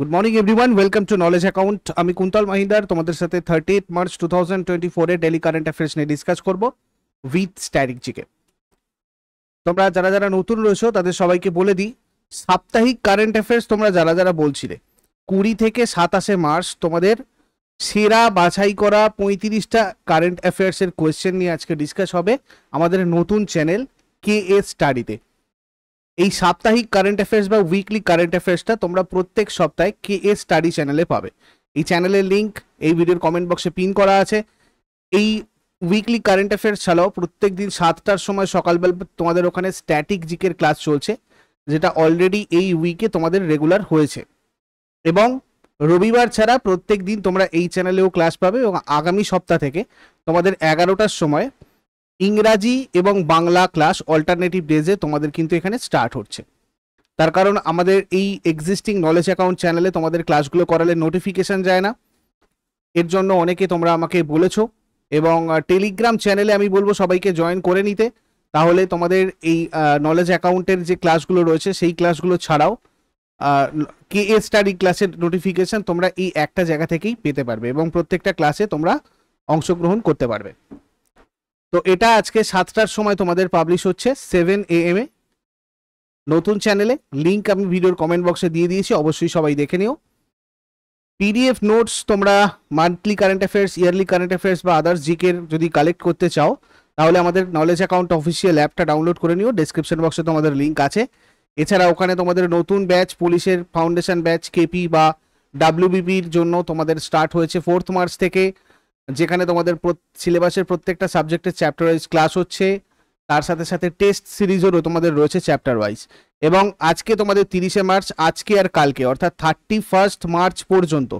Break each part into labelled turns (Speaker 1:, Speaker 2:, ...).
Speaker 1: Good morning everyone welcome to knowledge account আমি কুন্তল মাহিদার তোমাদের সাথে thirty eight March two thousand twenty ফোরে daily current affairs নিয়ে discuss করবো উইথ স্ট্র্যাটেজিকে তোমরা যারা যারা নতুন রয়েছো তাদের সবাইকে বলে দিই সাপ্তাহিক কারেন্ট অ্যাফেয়ার্স তোমরা যারা যারা বলছিলে কুড়ি থেকে সাতাশে মার্চ তোমাদের সেরা বাছাই করা পঁয়ত্রিশটা কারেন্ট অ্যাফেয়ার্সের কোয়েশ্চেন নিয়ে আজকে ডিসকাস হবে আমাদের নতুন চ্যানেল কে এস স্টাডিতে এই সাপ্তাহিক কারেন্ট অ্যাফেয়ার্স বা উইকলি কারেন্ট অ্যাফেয়ার্সটা তোমরা প্রত্যেক সপ্তাহে কে এ স্টাডি চ্যানেলে পাবে এই চ্যানেলের লিঙ্ক এই ভিডিওর কমেন্ট বক্সে পিন করা আছে এই উইকলি কারেন্ট অ্যাফেয়ার্স ছাড়াও প্রত্যেক দিন সাতটার সময় সকালবেলা তোমাদের ওখানে স্ট্যাটিক জিকের ক্লাস চলছে যেটা অলরেডি এই উইকে তোমাদের রেগুলার হয়েছে এবং রবিবার ছাড়া প্রত্যেক দিন তোমরা এই চ্যানেলেও ক্লাস পাবে এবং আগামী সপ্তাহ থেকে তোমাদের এগারোটার সময় ইংরাজি এবং বাংলা ক্লাস অল্টারনেটিভ ডেজে তোমাদের কিন্তু এখানে স্টার্ট হচ্ছে তার কারণ আমাদের এই এক্সিস্টিং নলেজ অ্যাকাউন্ট চ্যানেলে তোমাদের ক্লাসগুলো করালে নোটিফিকেশান যায় না এর জন্য অনেকে তোমরা আমাকে বলেছ এবং টেলিগ্রাম চ্যানেলে আমি বলবো সবাইকে জয়েন করে নিতে তাহলে তোমাদের এই নলেজ অ্যাকাউন্টের যে ক্লাসগুলো রয়েছে সেই ক্লাসগুলো ছাড়াও কে এ স্টাডি ক্লাসের নোটিফিকেশান তোমরা এই একটা জায়গা থেকেই পেতে পারবে এবং প্রত্যেকটা ক্লাসে তোমরা অংশগ্রহণ করতে পারবে তো এটা আজকে সাতটার সময় তোমাদের পাবলিশ হচ্ছে সেভেন এ এম এ নতুন চ্যানেলে লিঙ্ক আমি ভিডিওর কমেন্ট বক্সে দিয়ে দিয়েছি অবশ্যই সবাই দেখে নিও পিডিএফ নোটস তোমরা monthly current affairs yearly current affairs বা আদার্স জিকের যদি কালেক্ট করতে চাও তাহলে আমাদের নলেজ অ্যাকাউন্ট অফিসিয়াল অ্যাপটা ডাউনলোড করে নিও ডিসক্রিপশন বক্সে তোমাদের লিঙ্ক আছে এছাড়া ওখানে তোমাদের নতুন ব্যাচ পুলিশের ফাউন্ডেশন ব্যাচ কেপি বা ডাব্লিউবিপির জন্য তোমাদের স্টার্ট হয়েছে ফোর্থ মার্চ থেকে যেখানে তোমাদের সিলেবাসের প্রত্যেকটা সাবজেক্টের চ্যাপ্টার ওয়াইজ ক্লাস হচ্ছে তার সাথে সাথে টেস্ট সিরিজেরও তোমাদের রয়েছে চ্যাপ্টার ওয়াইজ এবং আজকে তোমাদের তিরিশে মার্চ আজকে আর কালকে অর্থাৎ থার্টি ফার্স্ট মার্চ পর্যন্ত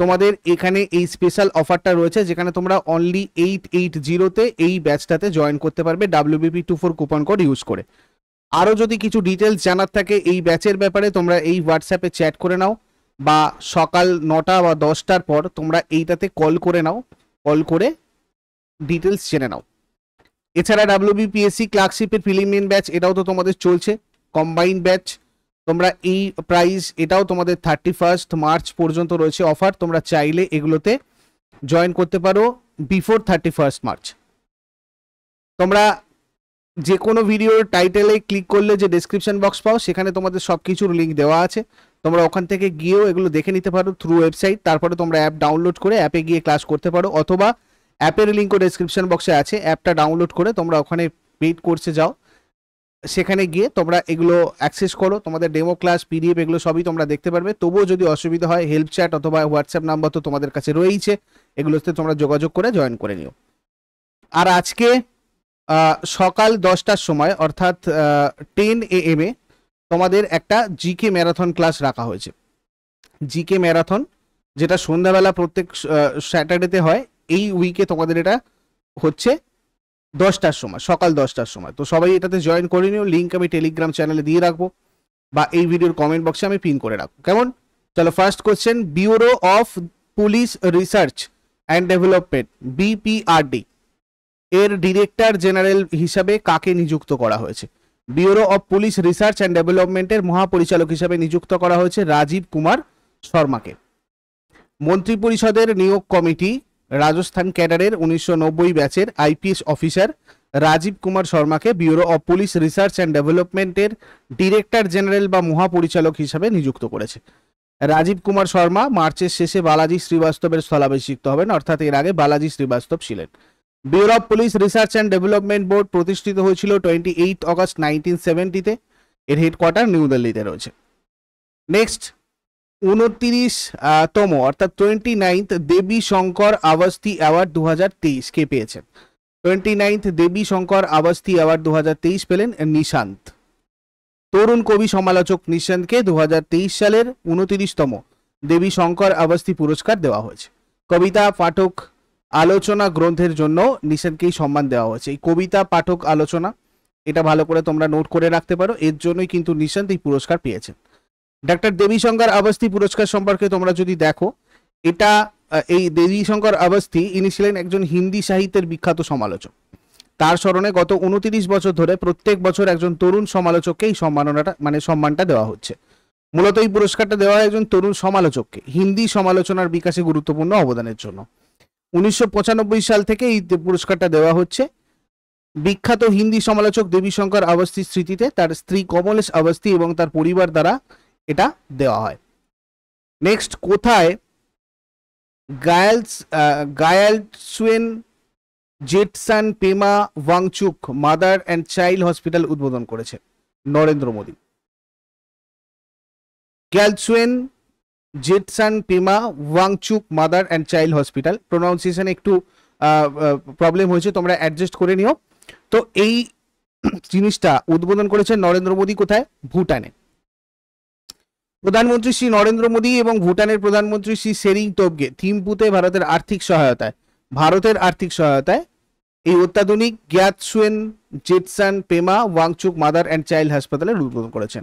Speaker 1: তোমাদের এখানে এই স্পেশাল অফারটা রয়েছে যেখানে তোমরা অনলি এইট এইট জিরোতে এই ব্যাচটাতে জয়েন করতে পারবে WBP two four coupon code use করে আরও যদি কিছু ডিটেলস জানার থাকে এই ব্যাচের ব্যাপারে তোমরা এই হোয়াটসঅ্যাপে চ্যাট করে নাও বা সকাল নটা বা দশটার পর তোমরা এইটাতে কল করে নাও কল করে ডিটেলস জেনে নাও এছাড়া ডাব্লিউবিপিএসসি ক্লার্কশিপের ফিলিমিন ব্যাচ এটাও তো তোমাদের চলছে কম্বাইন ব্যাচ তোমরা এই প্রাইস এটাও তোমাদের থার্টি ফার্স্ট মার্চ পর্যন্ত রয়েছে অফার তোমরা চাইলে এগুলোতে জয়েন করতে পারো বিফোর থার্টি ফার্স্ট মার্চ তোমরা যে কোনো ভিডিওর টাইটেলে ক্লিক করলে যে ডেসক্রিপশন বক্স পাও সেখানে তোমাদের সব কিছুর লিঙ্ক দেওয়া আছে তোমরা ওখান থেকে গিয়েও এগুলো দেখে নিতে পারো থ্রু ওয়েবসাইট তারপরে তোমরা অ্যাপ ডাউনলোড করে অ্যাপে গিয়ে ক্লাস করতে পারো অথবা অ্যাপের লিঙ্কও ডেসক্রিপশন বক্সে আছে অ্যাপটা ডাউনলোড করে তোমরা ওখানে পেইড কোর্সে যাও সেখানে গিয়ে তোমরা এগুলো অ্যাক্সেস করো তোমাদের ডেমো ক্লাস পিডিএফ এগুলো সবই তোমরা দেখতে পারবে তবুও যদি অসুবিধা হয় হেল্প চ্যাট অথবা হোয়াটসঅ্যাপ নাম্বার তো তোমাদের কাছে রয়েইছে এগুলোতে তোমরা যোগাযোগ করে জয়েন করে নিও আর আজকে সকাল দশটার সময় অর্থাৎ টেন এ এম এ তোমাদের একটা জিকে ম্যারাথন ক্লাস রাখা হয়েছে জিকে ম্যারাথন যেটা সন্ধ্যাবেলা প্রত্যেক স্যাটারডেতে হয় এই উইকে তোমাদের এটা হচ্ছে দশটার সময় সকাল দশটার সময় তো সবাই এটাতে জয়েন করে নিও লিঙ্ক আমি টেলিগ্রাম চ্যানেলে দিয়ে রাখবো বা এই ভিডিওর কমেন্ট বক্সে আমি পিন করে রাখবো কেমন চলো first question bureau of police research and development BPRD এর ডিরেক্টর জেনারেল হিসাবে কাকে নিযুক্ত করা হয়েছে bureau of police research and ডেভেলপমেন্টের মহাপরিচালক হিসেবে নিযুক্ত করা হয়েছে রাজীব কুমার শর্মাকে মন্ত্রিপরিষদের নিয়োগ কমিটি রাজস্থান ক্যাডারের উনিশশো ব্যাচের আইপিএস অফিসার রাজীব কুমার শর্মাকে bureau of police research and ডেভেলপমেন্টের ডিরেক্টর জেনারেল বা মহাপরিচালক হিসাবে নিযুক্ত করেছে রাজীব কুমার শর্মা মার্চের শেষে বালাজি শ্রীবাস্তবের স্থলাভিষিক্ত হবেন অর্থাৎ এর আগে বালাজি শ্রীবাস্তব ছিলেন bureau of police research and development board প্রতিষ্ঠিত হয়েছিল টোয়েন্টি এইট অগস্ট নাইনটিন সেভেন্টিতে এর হেডকোয়ার্টার নিউ দিল্লিতে রয়েছে নেক্সট উনত্রিশ তম অর্থাৎ twenty ninth Devi Shankar Awasthi award দু হাজার তেইশ কে পেয়েছেন twenty ninth Devi Shankar Awasthi award দু হাজার তেইশ পেলেন নিশান্ত তরুণ কবি সমালোচক নিশান্তকে দু হাজার তেইশ সালের উনত্রিশতম দেবী শঙ্কর আবাস্তি পুরস্কার দেওয়া হয়েছে কবিতা পাঠক আলোচনা গ্রন্থের জন্য নিসেনকেই সম্মান দেওয়া হয়েছে এই কবিতা পাঠক আলোচনা এটা ভালো করে তোমরা নোট করে রাখতে পারো এর জন্যই কিন্তু নিশান্ত এই পুরস্কার পেয়েছেন ডাক্তার দেবীশঙ্কর অবস্থি পুরস্কার সম্পর্কে তোমরা যদি দেখো এটা এই দেবীশঙ্কর অবস্থি ইনি ছিলেন একজন হিন্দি সাহিত্যের বিখ্যাত সমালোচক তার স্মরণে গত উনতিরিশ বছর ধরে প্রত্যেক বছর একজন তরুণ সমালোচককে এই সম্মাননাটা মানে সম্মানটা দেওয়া হচ্ছে মূলত এই পুরস্কারটা দেওয়া হয় একজন তরুণ সমালোচককে হিন্দি সমালোচনার বিকাশে গুরুত্বপূর্ণ অবদানের জন্য উনিশশো সাল থেকে এই পুরস্কারটা দেওয়া হচ্ছে বিখ্যাত হিন্দি সমালোচক দেবীশঙ্কর আবস্তির স্মৃতিতে তার স্ত্রী কমলেশ আবাস্তি এবং তার পরিবার দ্বারা এটা দেওয়া হয় নেক্সট কোথায় গায়ালস Gyalsuen Jetsun Pema Wangchuck mother and child hospital উদ্বোধন করেছে Narendra Modi Gyalsuen Jetsun Pema Wangchuck mother and child hospital pronunciation একটু প্রবলেম হয়েছে তোমরা অ্যাডজাস্ট করে নিও তো এই জিনিসটা উদ্বোধন করেছেন নরেন্দ্র মোদী কোথায় ভুটানে প্রধানমন্ত্রী শ্রী নরেন্দ্র মোদী এবং ভুটানের প্রধানমন্ত্রী শ্রী সেরিং তোবগে থিম্পুতে ভারতের আর্থিক সহায়তায় ভারতের আর্থিক সহায়তায় এই অত্যাধুনিক Gyalsuen Jetsun Pema Wangchuck mother and child হাসপাতালের উদ্বোধন করেছেন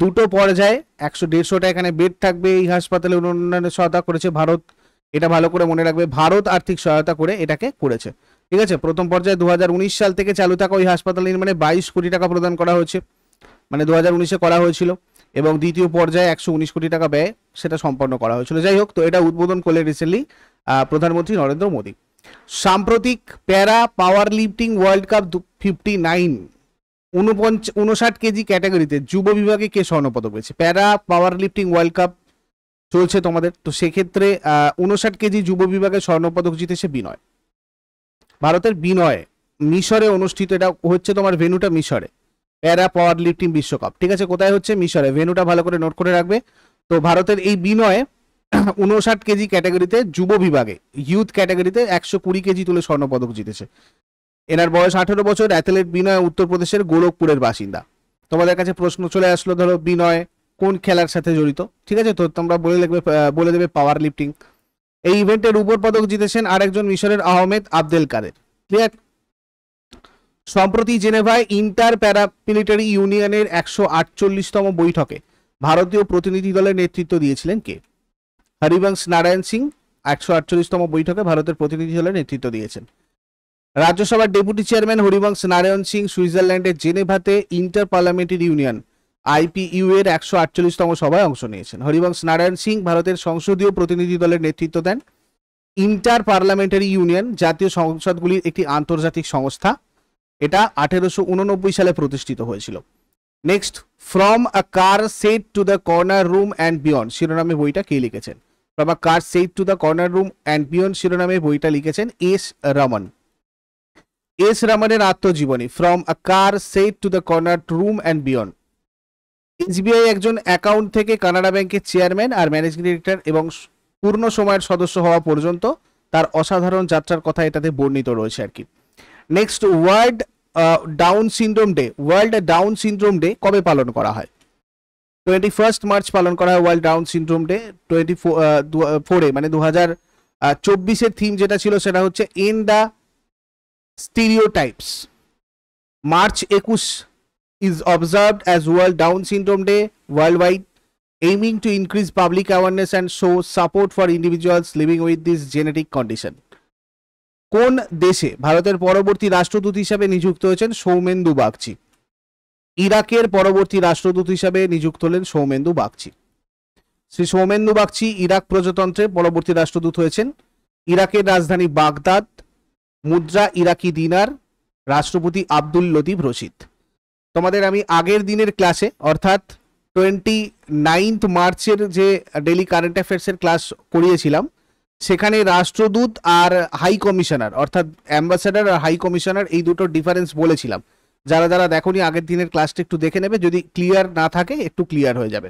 Speaker 1: দুটো পর্যায়ে একশো দেড়শোটা এখানে বেড থাকবে এই হাসপাতালে উন্নয়নের সহায়তা করেছে ভারত এটা ভালো করে মনে রাখবে ভারত আর্থিক সহায়তা করে এটাকে করেছে ঠিক আছে প্রথম পর্যায়ে দু সাল থেকে চালু থাকা ওই হাসপাতাল নির্মাণে বাইশ কোটি টাকা প্রদান করা হয়েছে মানে দু হাজার উনিশে করা হয়েছিল এবং দ্বিতীয় পর্যায়ে একশো উনিশ কোটি টাকা ব্যয় সেটা সম্পন্ন করা হয়েছিল যাই হোক তো এটা উদ্বোধন করলে রিসেন্টলি প্রধানমন্ত্রী নরেন্দ্র মোদী সাম্প্রতিক para power lifting world cup fifty nine উনপঞ্চ উনষাট কেজি ক্যাটাগরিতে যুব বিভাগে কে স্বর্ণপদক পেয়েছে প্যারা পাওয়ার লিফটিং ওয়ার্ল্ড কাপ চলছে তোমাদের তো সেক্ষেত্রে উনষাট কেজি যুব বিভাগে স্বর্ণপদক জিতেছে বিনয় ভারতের বিনয় মিশরে অনুষ্ঠিত এটা হচ্ছে তোমার ভেনুটা মিশরে প্যারা পাওয়ার লিফটিং বিশ্বকাপ ঠিক আছে কোথায় হচ্ছে মিশরে ভেনুটা ভালো করে নোট করে রাখবে তো ভারতের এই বিনয় উনষাট কেজি ক্যাটাগরিতে যুব বিভাগে ইউথ ক্যাটাগরিতে একশো কুড়ি কেজি তুলে স্বর্ণপদক জিতেছে এনার বয়স আঠারো বছর অ্যাথলেট বিনয় উত্তরপ্রদেশের গোরখপুরের বাসিন্দা তোমাদের কাছে প্রশ্ন চলে আসলো ধরো বিনয় কোন খেলার সাথে জড়িত ঠিক আছে তো তোমরা বলে দেখবে বলে দেবে পাওয়ার লিফটিং এই ইভেন্টে রূপর পদক জিতেছেন আরেকজন মিশরের আহমেদ আব্দেল কাদের ক্লিয়ার সম্প্রতি জেনেভায় ইন্টার প্যারাপিলিটারি ইউনিয়নের একশো আটচল্লিশতম বৈঠকে ভারতীয় প্রতিনিধি দলের নেতৃত্ব দিয়েছিলেন কে হরিবংশ নারায়ণ সিং একশো আটচল্লিশতম বৈঠকে ভারতের প্রতিনিধি দলের নেতৃত্ব দিয়েছেন রাজ্যসভার ডেপুটি চেয়ারম্যান হরিবংশ নারায়ণ সিং সুইজারল্যান্ডের জেনেভাতে ইন্টার পার্লামেন্টারি ইউনিয়ন আইপিইউ এর একশো আটচল্লিশতম সভায় অংশ নিয়েছেন হরিবংশ নারায়ণ সিং ভারতের সংসদীয় প্রতিনিধি দলের নেতৃত্ব দেন ইন্টার পার্লামেন্টারি ইউনিয়ন জাতীয় সংসদগুলির একটি আন্তর্জাতিক সংস্থা এটা আঠেরোশো সালে প্রতিষ্ঠিত হয়েছিল next from a car shed to the corner room and beyond শিরোনামে বইটা কে লিখেছেন from a car shed to the corner room and beyond শিরোনামে বইটা লিখেছেন এস রমন এস রামানের আত্মজীবনী from a car shed to the corner room and beyond SBI একজন অ্যাকাউন্ট থেকে কানাডা ব্যাংকের চেয়ারম্যান আর ম্যানেজিং ডিরেক্টর এবং পূর্ণ সময়ের সদস্য হওয়া পর্যন্ত তার অসাধারণ যাত্রার কথা এটাতে বর্ণিত রয়েছে আর কি next world down syndrome day world down syndrome day কবে পালন করা হয় টোয়েন্টি ফার্স্ট মার্চ পালন করা হয় world down syndrome day twenty ফোরে মানে দু হাজার চব্বিশের থিম যেটা ছিল সেটা হচ্ছে এন দ্য stereotypes মার্চ একুশ is observed as World Down Syndrome Day worldwide, aiming to increase public awareness and show support for individuals living with this genetic condition. কোন দেশে ভারতের পরবর্তী রাষ্ট্রদূত হিসাবে নিযুক্ত হয়েছেন সৌমেন্দু বাগচি ইরাকের পরবর্তী রাষ্ট্রদূত হিসাবে নিযুক্ত হলেন সৌমেন্দু বাগচি শ্রী সৌমেন্দু বাগচি ইরাক প্রজাতন্ত্রের পরবর্তী রাষ্ট্রদূত হয়েছেন ইরাকের রাজধানী বাগদাদ মুদ্রা ইরাকি দিনার রাষ্ট্রপতি আব্দুল লতিফ রশিদ তোমাদের আমি আগের দিনের ক্লাসে অর্থাৎ টোয়েন্টি নাইন্থ মার্চের যে ডেলি কারেন্ট অ্যাফেয়ার্সের ক্লাস করিয়েছিলাম সেখানে রাষ্ট্রদূত আর হাই কমিশনার অর্থাৎ অ্যাম্বাসেডার আর হাই কমিশনার এই দুটো ডিফারেন্স বলেছিলাম যারা যারা দেখোনি আগের দিনের ক্লাসটা একটু দেখে নেবে যদি ক্লিয়ার না থাকে একটু ক্লিয়ার হয়ে যাবে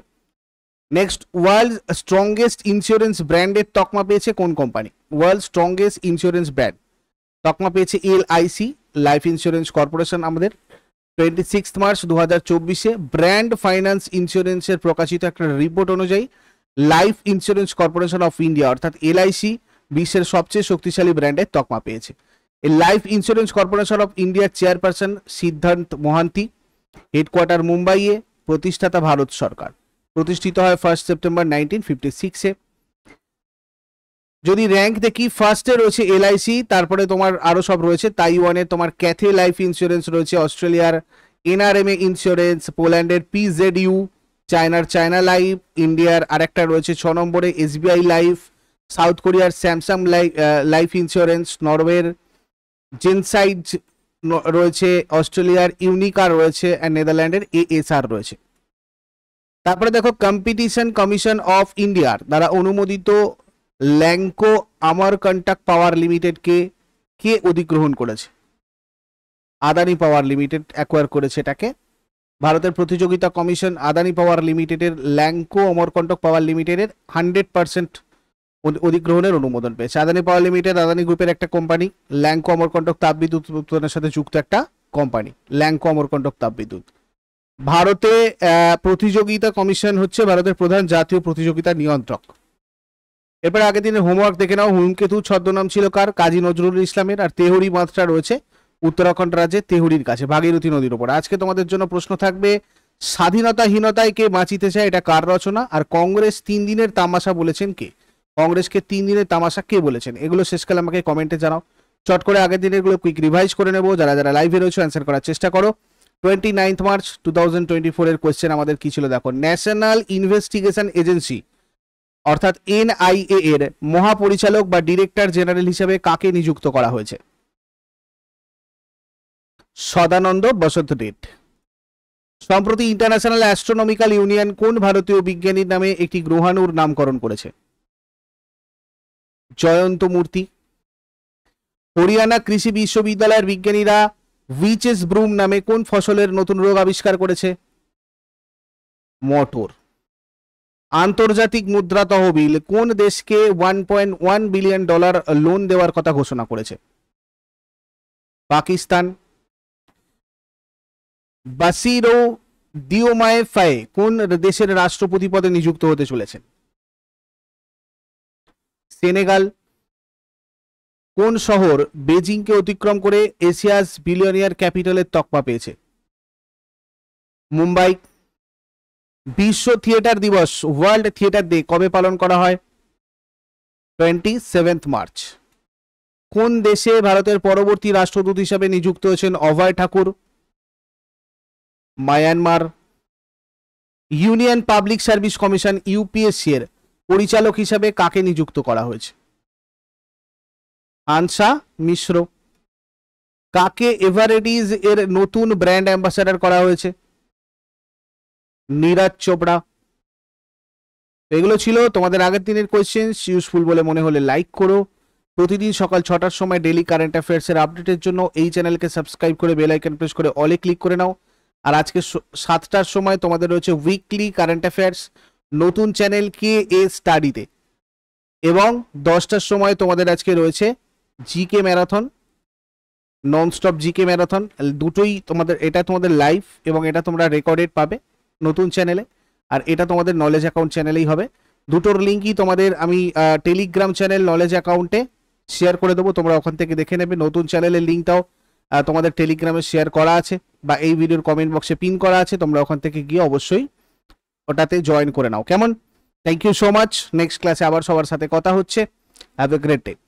Speaker 1: নেক্সট ওয়ার্ল্ড স্ট্রংগেস্ট ইন্স্যুরেন্স ব্র্যান্ডের তকমা পেয়েছে কোন company world strongest insurance brand তকমা পেয়েছে এলআইসি লাইফ ইন্স্যুরেন্স কর্পোরেশন আমাদের টোয়েন্টি সিক্স মার্চ দু হাজার চব্বিশে ব্র্যান্ড ফাইন্যান্স ইন্স্যুরেন্সের প্রকাশিত একটা রিপোর্ট অনুযায়ী life insurance corporation of India অর্থাৎ এলআইসি বিশ্বের সবচেয়ে শক্তিশালী ব্র্যান্ডের তকমা পেয়েছে এই লাইফ ইন্স্যুরেন্স কর্পোরেশন অফ ইন্ডিয়ার চেয়ারপারসন সিদ্ধান্ত মোহান্তি হেডকোয়ার্টার মুম্বাইয়ে প্রতিষ্ঠাতা ভারত সরকার প্রতিষ্ঠিত হয় ফার্স্ট সেপ্টেম্বর নাইনটিন ফিফটি সিক্সে যদি র্যাঙ্ক দেখি ফার্স্টে রয়েছে এলআইসি তারপরে তোমার আরও সব রয়েছে তাইওয়ানে তোমার ক্যাথে লাইফ ইন্স্যুরেন্স রয়েছে অস্ট্রেলিয়ার এনআরএমএ ইন্স্যুরেন্স পোল্যান্ডের পিজেড ইউ চায়নার চায়না লাইফ ইন্ডিয়ার আরেকটা রয়েছে ছ নম্বরে এসবিআই লাইফ সাউথ কোরিয়ার স্যামসাং লাইফ ইন্স্যুরেন্স নরওয়ের জেনসাইড রয়েছে অস্ট্রেলিয়ার ইউনিকার রয়েছে অ্যান্ড নেদারল্যান্ডের এএসআর রয়েছে তারপরে দেখো কম্পিটিশন কমিশন অফ ইন্ডিয়ার দ্বারা অনুমোদিত ল্যাংকো আমার কন্ট্যাক্ট পাওয়ার লিমিটেডকে কে অধিগ্রহণ করেছে আদানি পাওয়ার লিমিটেড অ্যাকোয়ার করেছে এটাকে ভারতের প্রতিযোগিতা কমিশন আদানি পাওয়ার লিমিটেডের ল্যাংকো অমরকণ্টক পাওয়ার লিমিটেডের হান্ড্রেড পার্সেন্ট অধিগ্রহণের অনুমোদন পেয়েছে আদানি পাওয়ার লিমিটেড আদানি গ্রুপের একটা কোম্পানি ল্যাংকো অমরকণ্টক তাপবিদ্যুৎ উৎপাদনের সাথে যুক্ত একটা কোম্পানি ল্যাংকো অমরকণ্টক তাপবিদ্যুৎ ভারতে প্রতিযোগিতা কমিশন হচ্ছে ভারতের প্রধান জাতীয় প্রতিযোগিতা নিয়ন্ত্রক এরপরে আগের দিনের হোমওয়ার্ক দেখে নাও হুমকেতু ছদ্মনাম ছিল কার কাজী নজরুল ইসলামের আর তেহরি মাত্রা রয়েছে উত্তরাখণ্ড রাজ্যে তেহরির কাছে ভাগীরথী নদীর ওপর আজকে তোমাদের জন্য প্রশ্ন থাকবে স্বাধীনতাহীনতায় কে বাঁচিতে চায় এটা কার রচনা আর কংগ্রেস তিন দিনের তামাশা বলেছেন কে কংগ্রেসকে তিন দিনের তামাশা কে বলেছেন এগুলো শেষকালে আমাকে কমেন্টে জানাও চট করে আগের দিনের এগুলো কুইক রিভাইজ করে নেবো যারা যারা লাইভে রয়েছে অ্যান্সার করার চেষ্টা করো twenty March two thousand twenty four এর কোয়েশ্চেন আমাদের কি ছিল দেখো ন্যাশনাল ইনভেস্টিগেশন এজেন্সি অর্থাৎ এনআইএ এর মহাপরিচালক বা ডিরেক্টর জেনারেল হিসেবে কাকে নিযুক্ত করা হয়েছে সদানন্দ বসন্ত ডেট সম্প্রতি ইন্টারন্যাশনাল অ্যাস্ট্রোনমিক্যাল ইউনিয়ন কোন ভারতীয় বিজ্ঞানীর নামে একটি গ্রহাণুর নামকরণ করেছে জয়ন্ত মূর্তি হরিয়ানা কৃষি বিশ্ববিদ্যালয়ের বিজ্ঞানীরা উইচেস ব্রুম নামে কোন ফসলের নতুন রোগ আবিষ্কার করেছে মটর আন্তর্জাতিক মুদ্রা তহবিল কোন দেশকে one point one billion dollar loan দেওয়ার কথা ঘোষণা করেছে পাকিস্তান বাসিরো দিওমায় ফায়ে কোন দেশের রাষ্ট্রপতি পদে নিযুক্ত হতে চলেছেন সেনেগাল কোন শহর বেজিংকে অতিক্রম করে এশিয়াস বিলিয়নিয়ার ক্যাপিটালের তকমা পেয়েছে মুম্বাই বিশ্ব থিয়েটার দিবস ওয়ার্ল্ড থিয়েটার ডে কবে পালন করা হয় টোয়েন্টি সেভেন্থ মার্চ কোন দেশে ভারতের পরবর্তী রাষ্ট্রদূত হিসাবে নিযুক্ত হয়েছেন Abhay Thakur Myanmar union public service commission UPSC এর পরিচালক হিসাবে কাকে নিযুক্ত করা হয়েছে আনসা মিশ্র কাকে এভারেডিজ এর নতুন ব্র্যান্ড অ্যাম্বাসাডার করা হয়েছে নীরাজ চোপড়া এগুলো ছিল তোমাদের আগের দিনের কোয়েশ্চেন ইউজফুল বলে মনে হলে লাইক করো প্রতিদিন সকাল ছটার সময় ডেলি কারেন্ট অ্যাফেয়ার্সের আপডেটের জন্য এই চ্যানেলকে সাবস্ক্রাইব করে বেল আইকন প্রেস করে অলে ক্লিক করে নাও আর আজকে সাতটার সময় তোমাদের রয়েছে উইকলি কারেন্ট অ্যাফেয়ার্স নতুন চ্যানেল কে এ স্টাডিতে এবং দশটার সময় তোমাদের আজকে রয়েছে GK marathon non nonstop GK marathon দুটোই তোমাদের এটা তোমাদের লাইভ এবং এটা তোমরা রেকর্ডেড পাবে নতুন চ্যানেলে আর এটা তোমাদের নলেজ অ্যাকাউন্ট চ্যানেলেই হবে দুটোর লিঙ্কই তোমাদের আমি টেলিগ্রাম চ্যানেল নলেজ অ্যাকাউন্টে শেয়ার করে দেবো তোমরা ওখান থেকে দেখে নেবে নতুন চ্যানেলের লিঙ্কটাও তোমাদের টেলিগ্রামে শেয়ার করা আছে বা এই ভিডিওর কমেন্ট বক্সে পিন করা আছে তোমরা ওখান থেকে গিয়ে অবশ্যই ওটাতে জয়েন করে নাও কেমন thank you so much next ক্লাসে আবার সবার সাথে কথা হচ্ছে হ্যাভ এ গ্রেট ডে